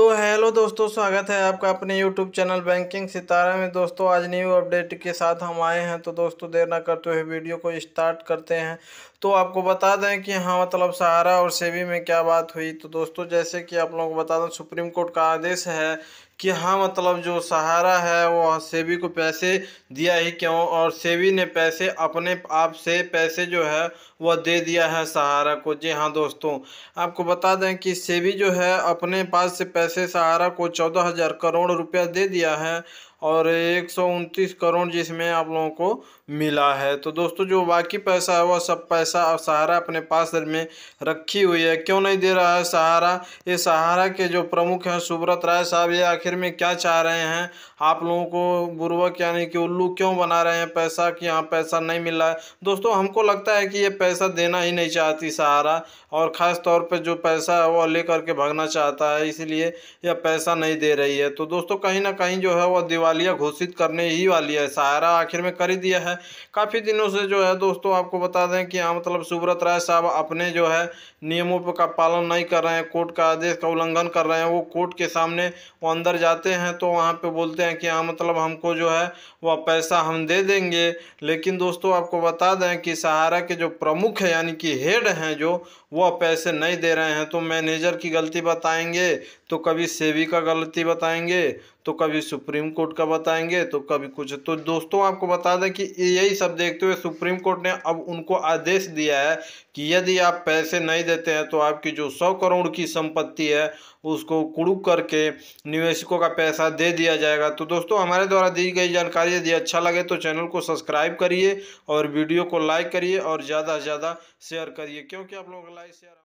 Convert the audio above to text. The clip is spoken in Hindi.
तो है हेलो दोस्तों स्वागत है आपका अपने यूट्यूब चैनल बैंकिंग सितारा में दोस्तों आज न्यू अपडेट के साथ हम आए हैं तो दोस्तों देर ना करते हुए वीडियो को स्टार्ट करते हैं तो आपको बता दें कि हाँ मतलब सहारा और सेवी में क्या बात हुई तो दोस्तों जैसे कि आप लोगों को बता दें सुप्रीम कोर्ट का आदेश है कि हाँ मतलब जो सहारा है वो सेबी को पैसे दिया ही क्यों और सेबी ने पैसे अपने आप से पैसे जो है वह दे दिया है सहारा को जी हाँ दोस्तों आपको बता दें कि सेबी जो है अपने पास से पैसे सहारा सहारा को चौदह हजार करोड़ रुपया दे दिया है और एक सौ उनतीस करोड़ जिसमें आप लोगों को मिला है तो दोस्तों जो बाकी पैसा है वह सब पैसा और सहारा अपने पास में रखी हुई है क्यों नहीं दे रहा है सहारा ये सहारा के जो प्रमुख हैं सुब्रत राय साहब ये आखिर में क्या चाह रहे हैं आप लोगों को बुर्वक यानी कि उल्लू क्यों बना रहे हैं पैसा कि यहाँ पैसा नहीं मिल रहा है दोस्तों हमको लगता है कि ये पैसा देना ही नहीं चाहती सहारा और ख़ास तौर पर जो पैसा है वह ले करके भागना चाहता है इसीलिए यह पैसा नहीं दे रही है तो दोस्तों कहीं ना कहीं जो है वह दीवार है घोषित करने ही वाली है सहारा आखिर में कर ही दिया है काफ़ी दिनों से जो है दोस्तों आपको बता दें कि हाँ मतलब सुब्रत राय साहब अपने जो है नियमों का पालन नहीं कर रहे हैं कोर्ट का आदेश का उल्लंघन कर रहे हैं वो कोर्ट के सामने वो अंदर जाते हैं तो वहाँ पर बोलते हैं कि हाँ मतलब हमको जो है वह पैसा हम दे देंगे लेकिन दोस्तों आपको बता दें कि सहारा के जो प्रमुख है यानी कि हेड हैं जो वह पैसे नहीं दे रहे हैं तो मैनेजर की गलती बताएंगे तो कभी सेवी का गलती बताएंगे तो कभी सुप्रीम कोर्ट का बताएंगे तो कभी कुछ तो दोस्तों आपको बता दें कि यही सब देखते हुए सुप्रीम कोर्ट ने अब उनको आदेश दिया है कि यदि आप पैसे नहीं देते हैं तो आपकी जो सौ करोड़ की संपत्ति है उसको कुड़ूक करके निवेशकों का पैसा दे दिया जाएगा तो दोस्तों हमारे द्वारा दी गई जानकारी यदि अच्छा लगे तो चैनल को सब्सक्राइब करिए और वीडियो को लाइक करिए और ज़्यादा से ज़्यादा शेयर करिए क्योंकि आप लोग लाइक शेयर